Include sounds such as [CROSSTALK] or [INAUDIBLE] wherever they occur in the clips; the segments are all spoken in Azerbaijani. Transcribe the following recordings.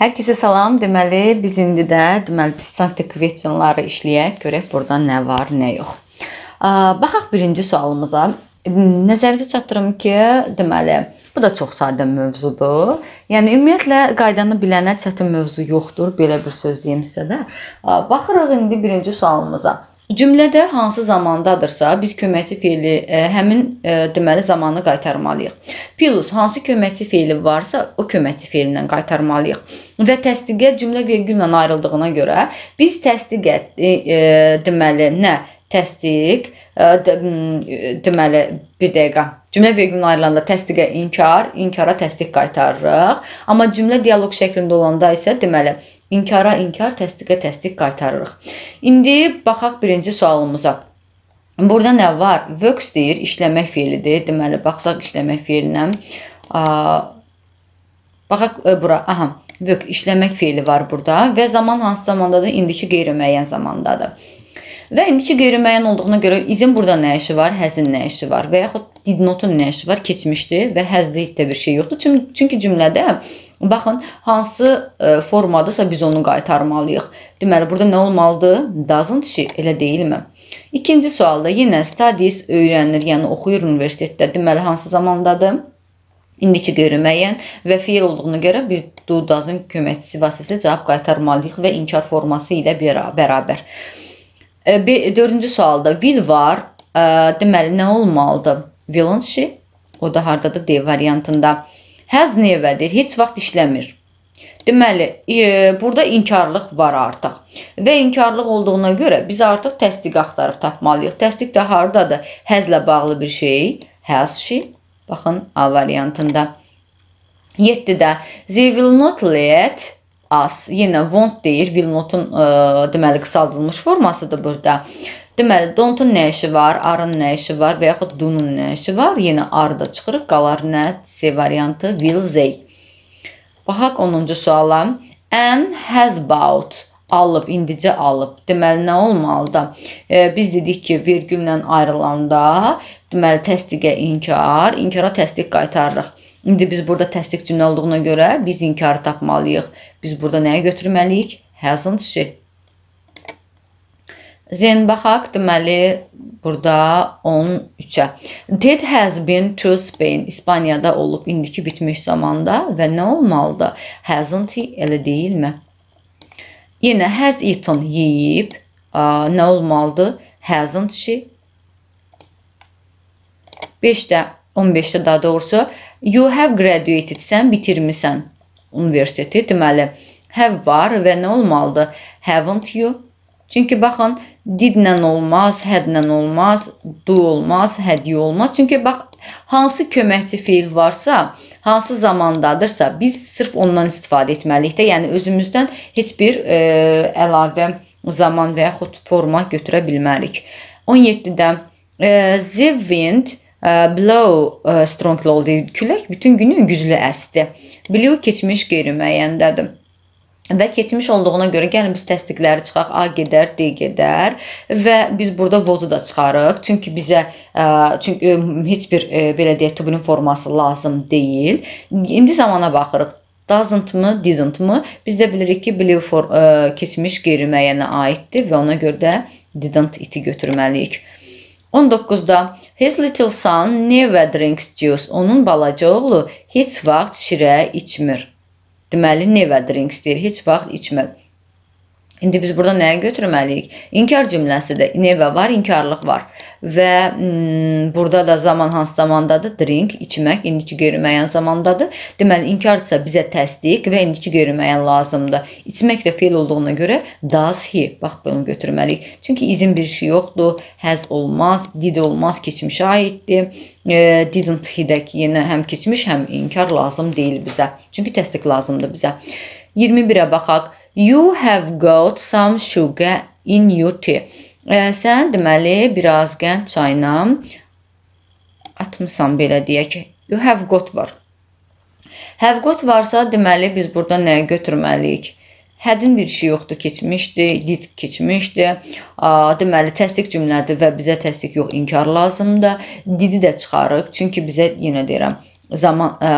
Hər kəsə salam. Deməli, biz indi də, deməli, biz sankta kvetçinları işləyək, görək burada nə var, nə yox. Baxaq birinci sualımıza. Nəzərinizə çatdırım ki, deməli, bu da çox sadə mövzudur. Yəni ümumiyyətlə qaydanı bilənə çətin mövzu yoxdur, belə bir söz deyim sizə də. Baxırıq indi birinci sualımıza. Cümlədə hansı zamandadırsa, biz köməkçi feili ə, e, həmin ə, e, deməli zamanı qaytarmalıyıq. Plus hansı köməkçi feili varsa, o köməkçi feilindən qaytarmalıyıq. Və təsdiqə cümlə vergüllə ayrıldığına görə biz təsdiqə ə, e, deməli nə təsdiq deməli bir dəqiqə Cümlə vergülün ayrılanda təsdiqə inkar, inkara təsdiq qaytarırıq. Amma cümlə dialoq şəklində olanda isə deməli İnkara inkar, təsdiqə təsdiq qaytarırıq. İndi baxaq birinci sualımıza. Burada nə var? Works deyir, işləmək feilidir. Deməli, baxsaq işləmək feilinə baxaq e, bura. Aha, work işləmək feili var burada və zaman hansı zamandadır? İndiki qeyri-müəyyən zamandadır. Və indiki qeyri-müəyyən olduğuna görə izin burada nə işi var, həzin nə işi var və yaxud did notun nə işi var? Keçmişdir və həzlikdə bir şey yoxdur. Çünki, çünki cümlədə baxın, hansı ə, e, formadasa biz onu qaytarmalıyıq. Deməli, burada nə olmalıdır? Doesn't she, elə deyilmi? İkinci sualda yenə studies öyrənir, yəni oxuyur universitetdə. Deməli, hansı zamandadır? indiki qeyri-müəyyən və fiil olduğuna görə bir do doesn't köməkçisi vasitəsilə cavab qaytarmalıyıq və inkar forması ilə bərabər. 4-cü e, sualda will var, e, deməli nə olmalıdır? Violonçi o da hardadır D variantında. Həz növədir, heç vaxt işləmir. Deməli, e, burada inkarlıq var artıq. Və inkarlıq olduğuna görə biz artıq təsdiq axtarıb tapmalıyıq. Təsdiq də hardadır? Həzlə bağlı bir şey, həz şey. Baxın A variantında. 7-də they will not let us yenə won't deyir. Will not-un e, deməli qısaldılmış formasıdır burada. Deməli, Don't-un nə işi var, Are-ın nə işi var və yaxud Do-nun nə işi var? Yenə Are da çıxır, qalar nə? C variantı will they. Baxaq 10-cu suala. An has bought alıb, indicə alıb. Deməli nə olmalı da? E, biz dedik ki, vergüllə ayrılanda, deməli təsdiqə inkar, inkara təsdiq qaytarırıq. İndi biz burada təsdiq cümlə olduğuna görə biz inkarı tapmalıyıq. Biz burada nəyə götürməliyik? Hasn't she Zenbahak deməli burada 13-ə. Ted has been to Spain. İspaniyada olub indiki bitmiş zamanda və nə olmalıdır? Hasn't he elə deyilmi? Yenə has eaten yeyib ə, nə olmalıdır? Hasn't she? 5-də 15-də daha doğrusu you have graduated. Sən bitirmisən universiteti. Deməli have var və nə olmalıdır? Haven't you? Çünki baxın, didlə olmaz, hədlə olmaz, du olmaz, hədiy olmaz. Çünki bax, hansı köməkçi fiil varsa, hansı zamandadırsa, biz sırf ondan istifadə etməliyik də. Yəni, özümüzdən heç bir e, əlavə zaman və yaxud forma götürə bilmərik. 17-də e, the wind e, blow e, strongly oldu. Külək bütün günü güclü əsdi. Blew keçmiş qeyri-müəyyəndədir və keçmiş olduğuna görə gəlin biz təsdiqləri çıxaq. A gedər, D gedər və biz burada vozu da çıxarıq. Çünki bizə ə, e, çünki ə, e, heç bir ə, e, belə deyək, tubulin forması lazım deyil. İndi zamana baxırıq doesn't-mı, didn't-mı? Biz də bilirik ki, believe for ə, keçmiş qeyri-müəyyənə aiddir və ona görə də didn't iti götürməliyik. 19-da His little son never drinks juice. Onun balaca oğlu heç vaxt şirə içmir. Deməli, Neva drinks deyir, heç vaxt içmə. İndi biz burada nəyə götürməliyik? İnkar cümləsidir. Neva var, inkarlıq var. Və m, mm, burada da zaman hansı zamandadır? Drink, içmək, indiki görünməyən zamandadır. Deməli, inkarsa bizə təsdiq və indiki görünməyən lazımdır. İçmək də feil olduğuna görə does he. Bax, bunu götürməliyik. Çünki izin bir şey yoxdur. Has olmaz, did olmaz, keçmişə aiddir. E, didn't he-dəki yenə həm keçmiş, həm inkar lazım deyil bizə. Çünki təsdiq lazımdır bizə. 21-ə baxaq. You have got some sugar in your tea. E, sən deməli biraz qənd çayına atmısan belə deyək. You have got var. Have got varsa deməli biz burada nəyə götürməliyik? Hədin bir şey yoxdur, keçmişdi, did keçmişdi. Deməli təsdiq cümlədir və bizə təsdiq yox, inkar lazımdır. Didi də çıxarıq, çünki bizə yenə deyirəm, zaman ə, e,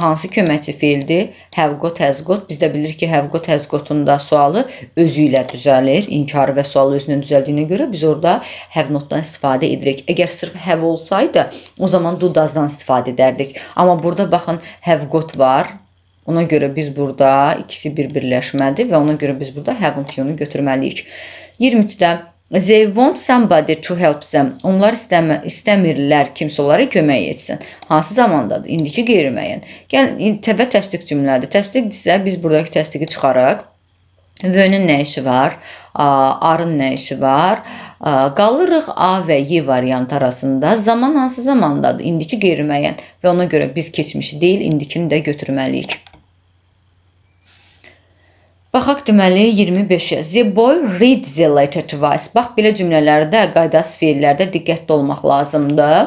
hansı köməkçi feildir? Həvqo təzqot. Biz də bilirik ki, həvqo təzqotunda sualı özü ilə düzəlir. İnkarı və sualı özünün düzəldiyinə görə biz orada have notdan istifadə edirik. Əgər sırf have olsaydı, o zaman do does-dan istifadə edərdik. Amma burada baxın, have got var. Ona görə biz burada ikisi bir birləşmədir və ona görə biz burada have-ın tiyonu götürməliyik. 23-də They want somebody to help them. Onlar istəmə, istəmirlər kimsə onlara kömək etsin. Hansı zamandadır? İndiki qeyri-müəyyən. Gəl təvə təsdiq cümlədir. Təsdiqdirsə biz buradakı təsdiqi çıxaraq V-nün nə işi var? A-ın nə işi var? A, qalırıq A və Y variant arasında. Zaman hansı zamandadır? İndiki qeyri-müəyyən və ona görə biz keçmişi deyil, indikini də götürməliyik. Baxaq deməli 25-ə. The boy reads the letter twice. Bax belə cümlələrdə qaydası fiillərdə diqqətli olmaq lazımdır.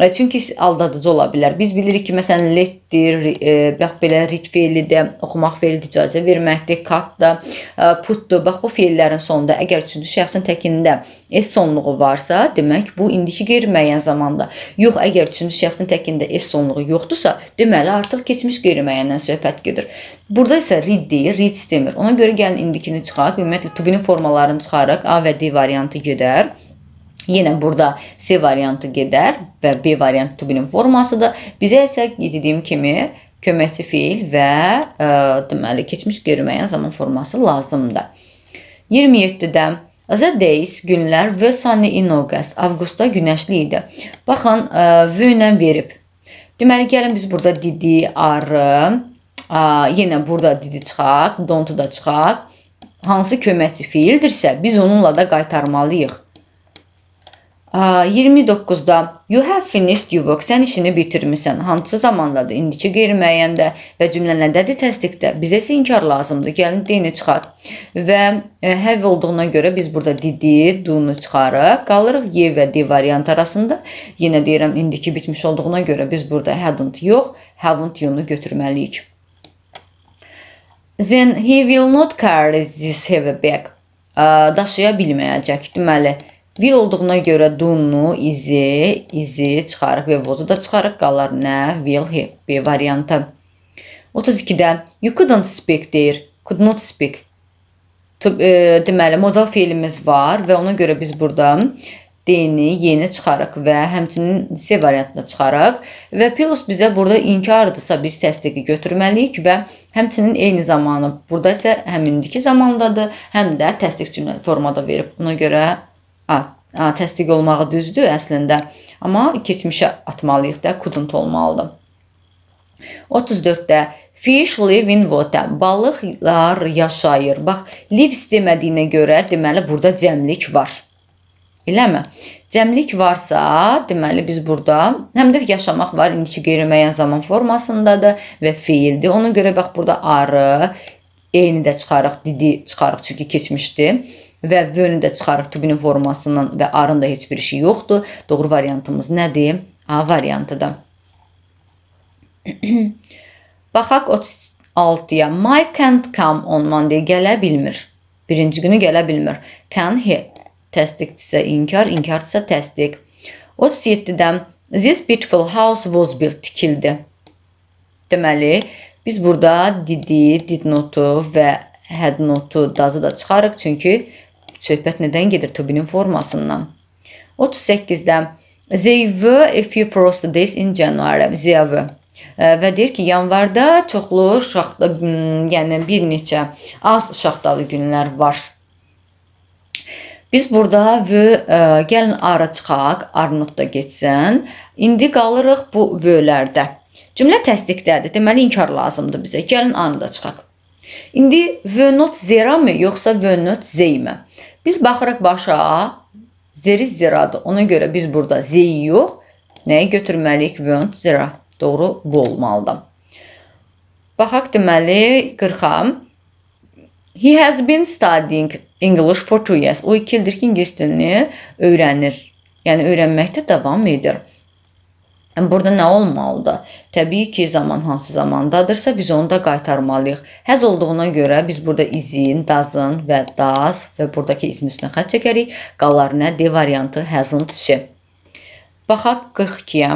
E, çünki aldadıcı ola bilər. Biz bilirik ki, məsələn, letdir, e, bax belə read feili də oxumaq feili icazə verməkdir, cut da, e, put da. Bax bu feillərin sonunda əgər üçüncü şəxsin təkində s sonluğu varsa, demək bu indiki qeyri-müəyyən zamanda. Yox, əgər üçüncü şəxsin təkində s sonluğu yoxdursa, deməli artıq keçmiş qeyri-müəyyəndən söhbət gedir. Burada isə read deyir, reads demir. Ona görə gəlin indikini çıxaq, ümumiyyətlə to-be-nin formalarını çıxaraq A və D variantı gedər. Yenə burada C variantı gedər və B variantı to-be-nin formasıdır. Bizə isə dediyim kimi köməkçi fiil və ə, e, deməli keçmiş görməyən zaman forması lazımdır. 27-də The days günlər və sunny in August. Avqustda günəşli idi. Baxın, e, və ilə verib. Deməli gəlin biz burada didi, arı, ə, yenə burada didi çıxaq, don't da çıxaq. Hansı köməkçi fiildirsə, biz onunla da qaytarmalıyıq. 29-da you have finished your work. Sən işini bitirmisən. Hansı zamandadır? İndiki qeyri-müəyyəndə və cümlələrdədir təsdiqdə. Bizə isə inkar lazımdır. Gəlin dini çıxaq. Və have olduğuna görə biz burada didi, do-nu çıxarıq. Qalırıq ye və di variant arasında. Yenə deyirəm, indiki bitmiş olduğuna görə biz burada hadn't yox, haven't you-nu götürməliyik. Then he will not carry this heavy bag. Daşıya bilməyəcək. Deməli, Vil olduğuna görə do-nu, izi, izi çıxarıq və vozu da çıxarıq. Qalar nə? Will he. B variantı. 32-də you couldn't speak deyir. Could not speak. Tub, e, deməli, modal fiilimiz var və ona görə biz burada D-ni yeni çıxarıq və həmçinin C variantını çıxarıq. Və plus bizə burada inkardırsa biz təsdiqi götürməliyik və həmçinin eyni zamanı burada isə həm indiki zamandadır, həm də təsdiq cümlə formada verib. Buna görə təsdiq olmağı düzdür əslində, amma keçmişə atmalıyıq da, couldn't olmalıdır. 34-də Fish live in water. Balıqlar yaşayır. Bax, lives demədiyinə görə deməli burada cəmlik var. Eləmi? Cəmlik varsa, deməli biz burada həm də yaşamaq var, indiki qeyri-müəyyən zaman formasındadır və fiildir. Ona görə bax burada arı, eyni də çıxarıq, didi çıxarıq çünki keçmişdir və V-nü də çıxarıq tübünün formasından və arın da heç bir işi yoxdur. Doğru variantımız nədir? A variantıdır. [CLEARS THROAT] Baxaq 36-ya. Mike can't come on Monday. Gələ bilmir. Birinci günü gələ bilmir. Can he. Təsdiqdirsə inkar, inkardirsə təsdiq. 37-dən This beautiful house was built tikildi. Deməli, biz burada didi, did notu və had notu dazı da çıxarıq. Çünki söhbət nədən gedir? To-be-nin formasından. 38-də They were a few frosty days in January. They were və deyir ki, yanvarda çoxlu şaxta, yəni bir neçə az şaxtalı günlər var. Biz burada v ə, e, gəlin ara çıxaq, arnot da getsin. İndi qalırıq bu v-lərdə. Cümlə təsdiqdədir. Deməli inkar lazımdır bizə. Gəlin anı da çıxaq. İndi V not zerami yoxsa V not zeymə? Biz baxırıq başa. Zeri zeradır. Ona görə biz burada zeyi yox, nəyi götürməliyik? V not zera. Doğru bu olmalıdır. Baxaq deməli 40-a. He has been studying English for two years. O 2 ildir ki, ingilis dilini öyrənir. Yəni öyrənməkdə davam edir. Burada nə olmalıdır? Təbii ki, zaman hansı zamandadırsa biz onu da qaytarmalıyıq. Həz olduğuna görə biz burada izin, dazın və daz və buradakı izin üstünə xətt çəkərik. Qalar nə? D variantı hasn't she. Baxaq 42-yə.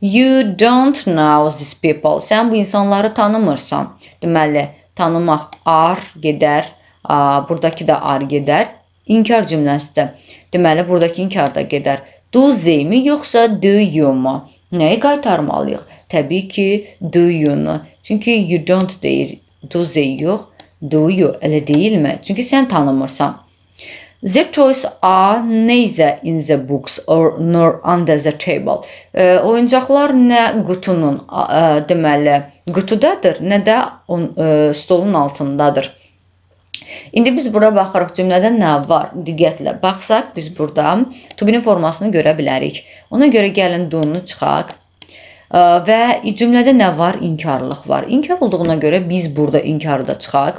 You don't know these people. Sən bu insanları tanımırsan. Deməli, tanımaq ar gedər. Buradakı da ar gedər. İnkar cümləsidir. Deməli, buradakı inkar da gedər. Do they-mi yoxsa do you-mu? Nəyi qaytarmalıyıq? Təbii ki, do you-nu. Çünki you don't deyir, do they yox, do you elə deyilmi? Çünki sən tanımırsan. The toys are neither in the books or nor under the table. E, oyuncaqlar nə qutunun, e, deməli, qutudadır, nə də on, e, stolun altındadır. İndi biz bura baxırıq cümlədə nə var? Diqqətlə baxsaq biz burada to-be-nin formasını görə bilərik. Ona görə gəlin do-nu çıxaq. Və cümlədə nə var? İnkarlıq var. İnkar olduğuna görə biz burada inkarı da çıxaq.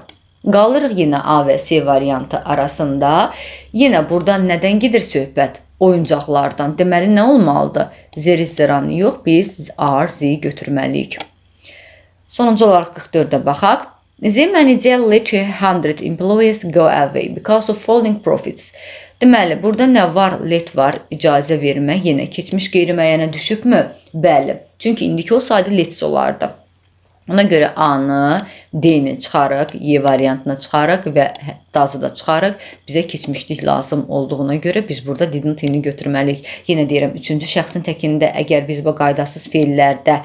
Qalırıq yenə A və C variantı arasında. Yenə burada nədən gedir söhbət? Oyuncaqlardan. Deməli nə olmalıdır? Zeri zeranı yox, biz are, z götürməliyik. Sonuncu olaraq 44-də baxaq. Zeman Delici 100 employees go away because of falling profits. Deməli, burada nə var? Let var. İcazə vermə yenə keçmiş qeyri-müəyyənə düşübmü? Bəli. Çünki indiki o sayda lets olardı. Ona görə A-nı, D-ni çıxarıq, Y variantına çıxarıq və dazı da çıxarıq. Bizə keçmişlik lazım olduğuna görə biz burada didn't ini götürməliyik. Yenə deyirəm, üçüncü şəxsin təkində əgər biz bu qaydasız feillərdə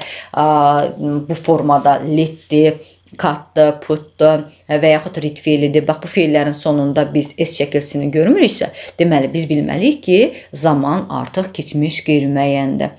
bu formada letdi, katdır, putdur e, və yaxud rid feilidir. Bax bu feillərin sonunda biz es şəkilsini görmürüksə, deməli biz bilməliyik ki, zaman artıq keçmiş qeyri-müəyyəndir.